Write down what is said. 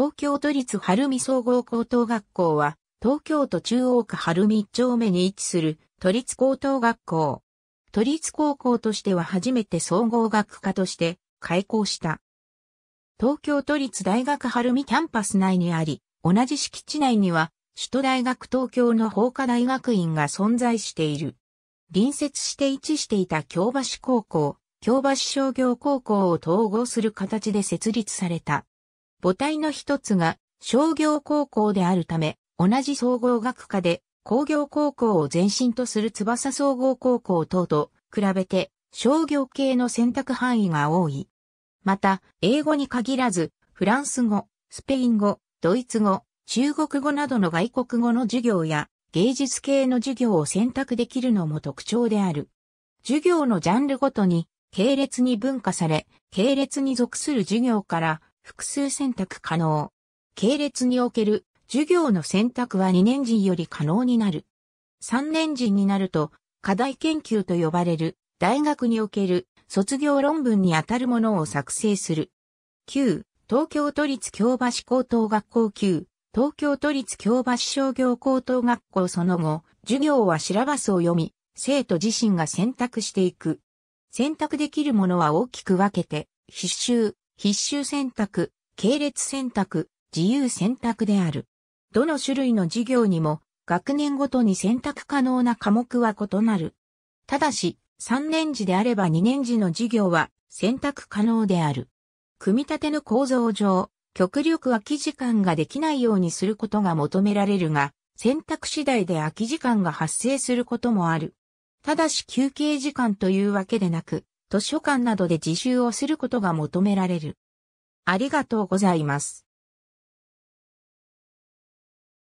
東京都立晴海総合高等学校は、東京都中央区晴海一丁目に位置する都立高等学校。都立高校としては初めて総合学科として開校した。東京都立大学晴海キャンパス内にあり、同じ敷地内には、首都大学東京の法科大学院が存在している。隣接して位置していた京橋高校、京橋商業高校を統合する形で設立された。母体の一つが商業高校であるため、同じ総合学科で工業高校を前身とする翼総合高校等と比べて商業系の選択範囲が多い。また、英語に限らず、フランス語、スペイン語、ドイツ語、中国語などの外国語の授業や芸術系の授業を選択できるのも特徴である。授業のジャンルごとに、系列に分化され、系列に属する授業から複数選択可能。系列における授業の選択は2年時より可能になる。3年時になると、課題研究と呼ばれる大学における卒業論文にあたるものを作成する。9、東京都立京橋高等学校9、東京都立京橋商業高等学校その後、授業はシラバスを読み、生徒自身が選択していく。選択できるものは大きく分けて、必修、必修選択、系列選択、自由選択である。どの種類の授業にも学年ごとに選択可能な科目は異なる。ただし、3年次であれば2年次の授業は選択可能である。組み立ての構造上、極力空き時間ができないようにすることが求められるが、選択次第で空き時間が発生することもある。ただし休憩時間というわけでなく、図書館などで自習をすることが求められる。ありがとうございます。